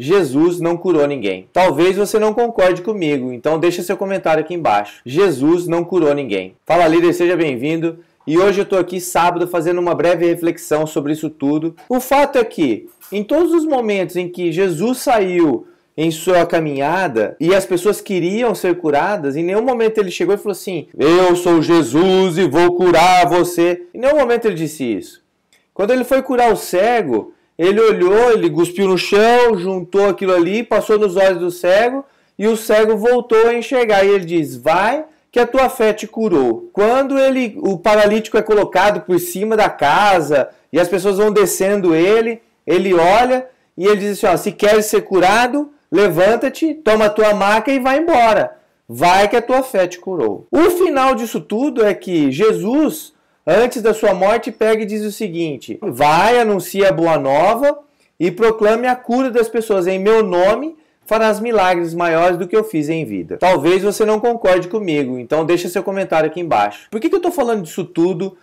Jesus não curou ninguém. Talvez você não concorde comigo, então deixa seu comentário aqui embaixo. Jesus não curou ninguém. Fala líder, seja bem-vindo. E hoje eu estou aqui sábado fazendo uma breve reflexão sobre isso tudo. O fato é que em todos os momentos em que Jesus saiu em sua caminhada e as pessoas queriam ser curadas, em nenhum momento ele chegou e falou assim: Eu sou Jesus e vou curar você. Em nenhum momento ele disse isso. Quando ele foi curar o cego, ele olhou, ele cuspiu no chão, juntou aquilo ali, passou nos olhos do cego e o cego voltou a enxergar. E ele diz: Vai, que a tua fé te curou. Quando ele, o paralítico é colocado por cima da casa e as pessoas vão descendo ele, ele olha e ele diz assim: ó, se queres ser curado, levanta-te, toma a tua maca e vai embora. Vai que a tua fé te curou. O final disso tudo é que Jesus antes da sua morte, pega e diz o seguinte: Vai, anuncia a boa nova e proclame a cura das pessoas em meu nome, farás milagres maiores do que eu fiz em vida. Talvez você não concorde comigo, então deixa seu comentário aqui embaixo. Por que, que eu estou falando disso tudo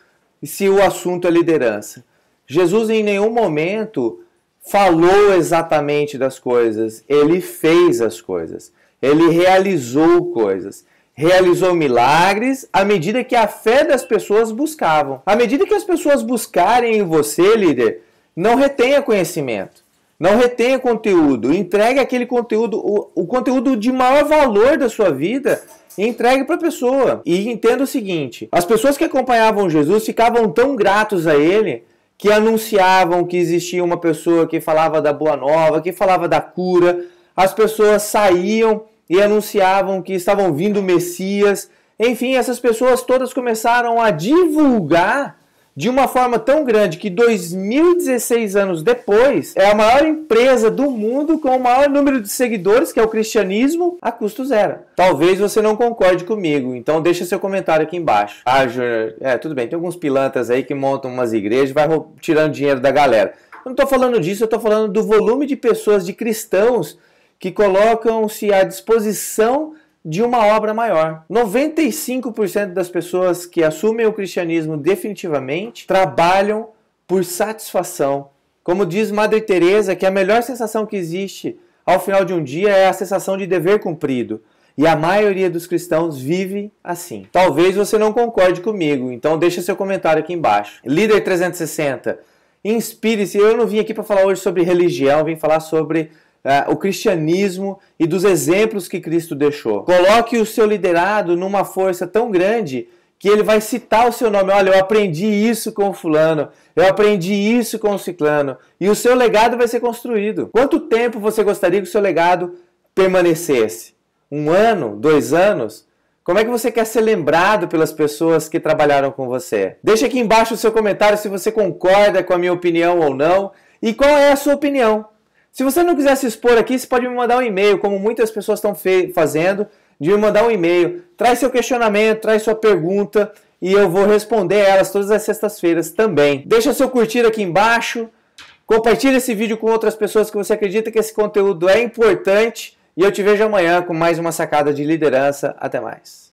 se o assunto é liderança? Jesus em nenhum momento falou exatamente das coisas, ele fez as coisas, ele realizou coisas realizou milagres à medida que a fé das pessoas buscavam. À medida que as pessoas buscarem em você, líder, não retenha conhecimento, não retenha conteúdo, entregue aquele conteúdo, o, o conteúdo de maior valor da sua vida, entregue para a pessoa. E entenda o seguinte: as pessoas que acompanhavam Jesus ficavam tão gratos a ele que anunciavam que existia uma pessoa que falava da boa nova, que falava da cura. As pessoas saíam e anunciavam que estavam vindo o Messias. Enfim, essas pessoas todas começaram a divulgar de uma forma tão grande que 2016 anos depois é a maior empresa do mundo com o maior número de seguidores, que é o cristianismo, a custo zero. Talvez você não concorde comigo, então deixa seu comentário aqui embaixo. Ah, é, tudo bem, tem alguns pilantras aí que montam umas igrejas e vai tirando dinheiro da galera. Eu não estou falando disso, eu estou falando do volume de pessoas, de cristãos que colocam-se à disposição de uma obra maior. 95% das pessoas que assumem o cristianismo definitivamente trabalham por satisfação. Como diz Madre Teresa, que a melhor sensação que existe ao final de um dia é a sensação de dever cumprido. E a maioria dos cristãos vive assim. Talvez você não concorde comigo, então deixa seu comentário aqui embaixo. Líder 360, inspire-se. Eu não vim aqui para falar hoje sobre religião, vim falar sobre uh, o cristianismo e dos exemplos que Cristo deixou. Coloque o seu liderado numa força tão grande que ele vai citar o seu nome. Olha, eu aprendi isso com o fulano, eu aprendi isso com o ciclano. E o seu legado vai ser construído. Quanto tempo você gostaria que o seu legado permanecesse? Um ano? Dois anos? Como é que você quer ser lembrado pelas pessoas que trabalharam com você? Deixa aqui embaixo o seu comentário se você concorda com a minha opinião ou não. E qual é a sua opinião? Se você não quiser se expor aqui, você pode me mandar um e-mail, como muitas pessoas estão fazendo, de me mandar um e-mail. Traz seu questionamento, traz sua pergunta e eu vou responder elas todas as sextas-feiras também. Deixa seu curtir aqui embaixo, compartilhe esse vídeo com outras pessoas que você acredita que esse conteúdo é importante e eu te vejo amanhã com mais uma sacada de liderança. Até mais.